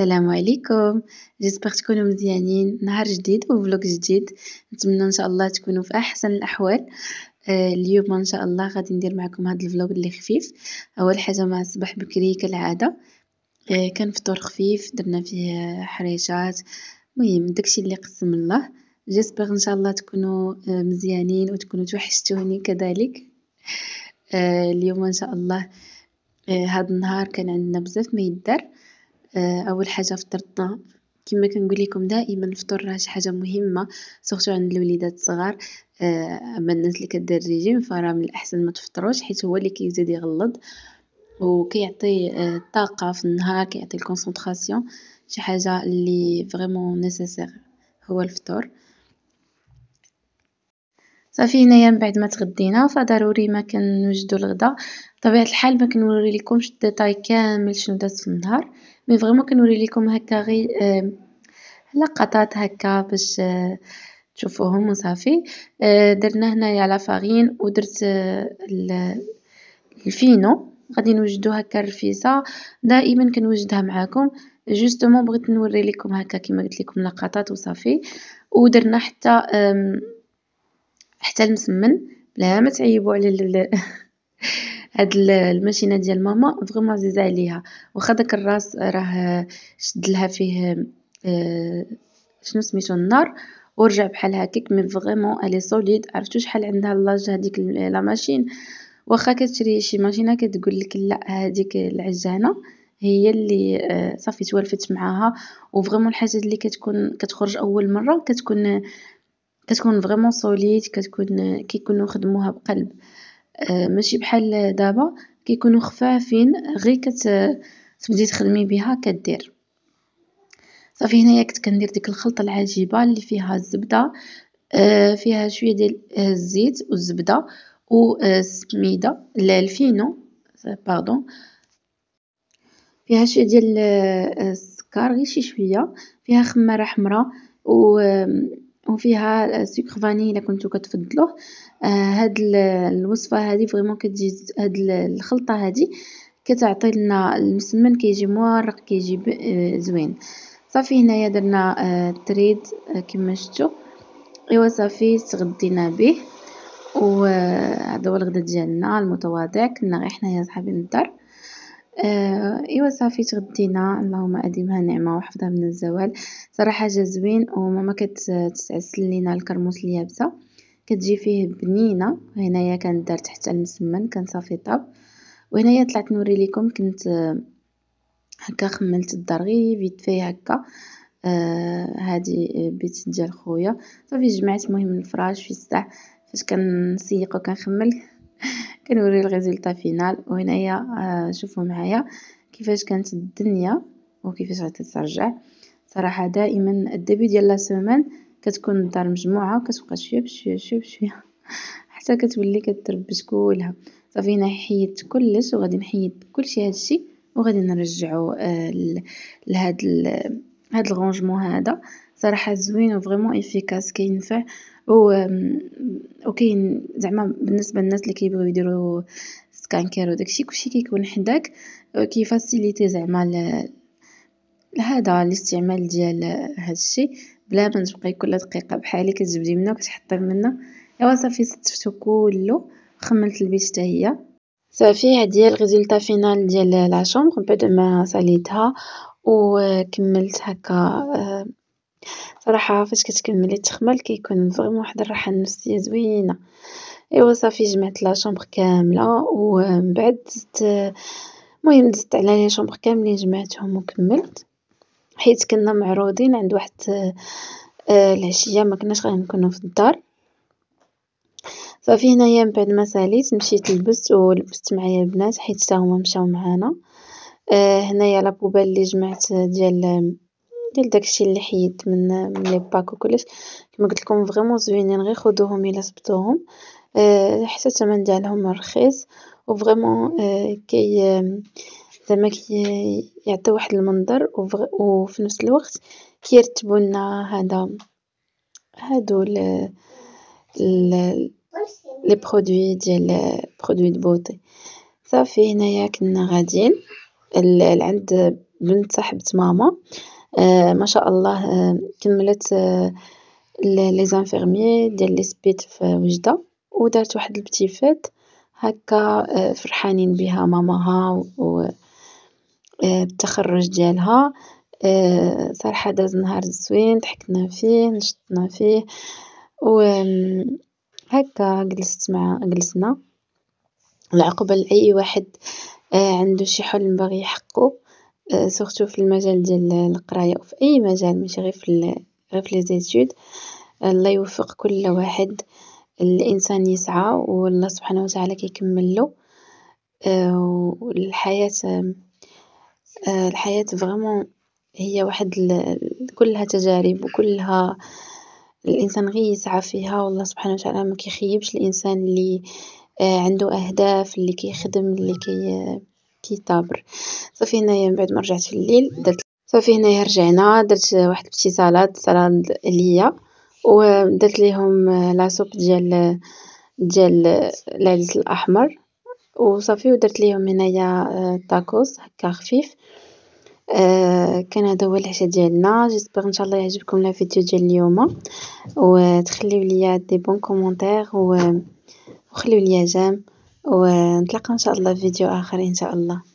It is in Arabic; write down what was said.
السلام عليكم جيسبر تكونوا مزيانين نهار جديد وفلوك جديد نتمنى ان شاء الله تكونوا في احسن الاحوال آه، اليوم ان شاء الله غادي ندير معكم هذا الفلوق اللي خفيف اول حاجه مع الصباح بكري كالعاده آه، كان فطور خفيف درنا فيه حريشات المهم داكشي اللي قسم الله جيسبر ان شاء الله تكونوا آه، مزيانين وتكونوا توحشتوني كذلك اليوم ان شاء الله هذا النهار كان عندنا بزاف ما يدار آه، أول حاجة فطرتنا كيما كنقول لكم دائما الفطور راه شي حاجة مهمة سورتو عند الوليدات الصغار آه، أما الناس اللي كدير ريجيم فراه من الأحسن ما تفطروش حيت هو اللي كيزيد يغلظ وكيعطي الطاقة آه، في النهار كيعطي الكونسونطراسيون شي حاجة اللي فريمون نيسيسير هو الفطور صافي هنايا من بعد ما تغدينا فضروري ما كنوجدوا الغدا بطبيعه الحال ما كنوري لكمش الديتاي كامل شنو دازت في النهار مي فريمون كنوري ليكم هكا غي آه، لقطات هكا باش آه، تشوفوهم وصافي آه، درنا هنايا فارين ودرت الفينو غادي نوجدو هكا الرفيسه دائما كنوجدها معاكم جوستومون بغيت نوري لكم هكا كما قلت لكم لقطات وصافي ودرنا حتى حتى المسمن بلا ما تعيبوا على هاد الماشينه ديال ماما فريمون عزيزة عليها واخا داك الراس راه شدلها فيه آه، شنو سميتو النار ورجع بحال هكاك مي فريمون الي سوليد عرفتو شحال عندها لاج هذيك لا ماشين واخا كتشري شي ماشينه كتقول لك لا هذيك العجانه هي اللي آه، صافي توالفت معاها وفريمون الحاجه اللي كتكون كتخرج اول مره كتكون كتكون فريمون سوليد كتكون كيكونوا خدموها بقلب آه، ماشي بحال دابا كيكونو خفافين غي كتبدي تخدمي بها كدير صافي هنايا كنت كندير ديك الخلطه العجيبه اللي فيها الزبده آه، فيها شويه ديال الزيت والزبده والسميده آه، الفينو باردون فيها شويه ديال السكر غير شي شويه فيها خماره حمراء و وفيها سكر فاني الا كنتو كتفضلوه آه، هاد الوصفه هادي فريمون كتجي هاد الخلطه هادي كتعطي لنا المسمن كيجي مورق كيجي آه، زوين صافي هنايا درنا آه، التريد كما شفتوا ايوا صافي استغدينا به وهذا هو الغدا ديالنا المتواضع كنا غير حنايا صحابي الدار آه، إيوا صافي تغدينا اللهم أديمها نعمة وحفظها من الزوال صراحة جا زوين وماما كتعسل لينا الكرموس اليابسة كتجي فيه بنينة هنايا كانت دار تحت المسمن كان صافي طاب وهنايا طلعت نوري لكم كنت آه، هكا خملت الدار غير فيت في هكا آه، هادي بيت ديال خويا صافي جمعت المهم الفراش في الساع فاش كنسيق وكنخمل كنوري الريزلتا فينال وهنايا آه، شوفو معايا كيفاش كانت الدنيا وكيفاش غتترجع صراحة دائما الدبي ديال لا سومان كتكون الدار مجموعة وكتبقى شوية بشوية شوية بشوية حتى كتولي كتربش كلها صافي هنا حيدت كلش وغادي نحيد كلشي هادشي وغادي نرجعو آه، لهاد هاد الغونجمون هذا صراحة زوين و فغيمون إفيكاس كينفع فيه و وكاين زعما بالنسبة للناس اللي كيبغيو يديرو سكانكير وداكشي كلشي كيكون حداك كيفاسيليتي زعما هذا الاستعمال ديال هادشي بلا ما تبقاي كل دقيقة بحالي كتجبدي منا كتحطي منا ايوا صافي ستفتو كلو خملت البيت حتى هي صافي هادي هي الريزلتا فينال ديال لا شومبر بعد ما ساليتها وكملت هكا آه، صراحة فاش كتكملي تخمل كيكون فريمون واحد الراحة النفسية زوينة، إيوا صافي جمعت لاشومبر كاملة ومن بعد دزت المهم دزت على لي شومبر كاملين جمعتهم وكملت، حيت كنا معروضين عند واحد آه، العشية مكناش غنكونو في الدار، صافي هنايا من بعد ما ساليت مشيت لبست ولبست معايا البنات حيت تا هما مشاو معانا. آه، هنايا لابوبال اللي جمعت آه، ديال ديال داكشي اللي حيدت من لي باك وكلش كما قلت لكم فريمون زوينين غير خذوهم الا صبتوهم آه، حتى الثمن ديالهم رخيص وفريمون كي زعما كيعطي واحد المنظر وفي نفس الوقت كيرتبوا لنا هذا هادو ال لي برودوي ديال برودوي دو بوتي صافي هنايا كنا غاديين عند بنت صاحبة ماما آه، ما شاء الله آه، كملت آه، لي زانفيرمي ديال لي سبيت في وجدة ودارت واحد البتيفات هكا فرحانين بها ماماها و بالتخرج ديالها صراحة داز نهار زوين ضحكنا فيه نشطنا فيه و هكا جلست مع جلسنا العقبة لأي واحد آه، عندو شي حلم باغي يحققو سورتو آه، في المجال ديال القراية وفي أي مجال ماشي غير في غير في لي آه، الله يوفق كل واحد الإنسان يسعى والله سبحانه وتعالى كيكملو والحياة الحياة فريمون هي واحد كلها تجارب وكلها الإنسان غير يسعى فيها والله سبحانه وتعالى مكيخيبش الإنسان اللي آه، عندو أهداف اللي كيخدم اللي كي كيتابر صافي هنايا من بعد ما رجعت في الليل درت صافي هنايا رجعنا درت واحد الاتصالات سالاد ليا ودرت ليهم آه، لاصوب ديال ديال العدس الاحمر وصافي ودرت ليهم هنايا تاكوس آه، هكا خفيف كان هذا هو العشاء ديالنا جيسبر ان شاء الله يعجبكم لا فيديو ديال اليوم وتخليو ليا دي بون كومونتير و لي جام ونتلاقاو ان شاء الله في فيديو اخر ان شاء الله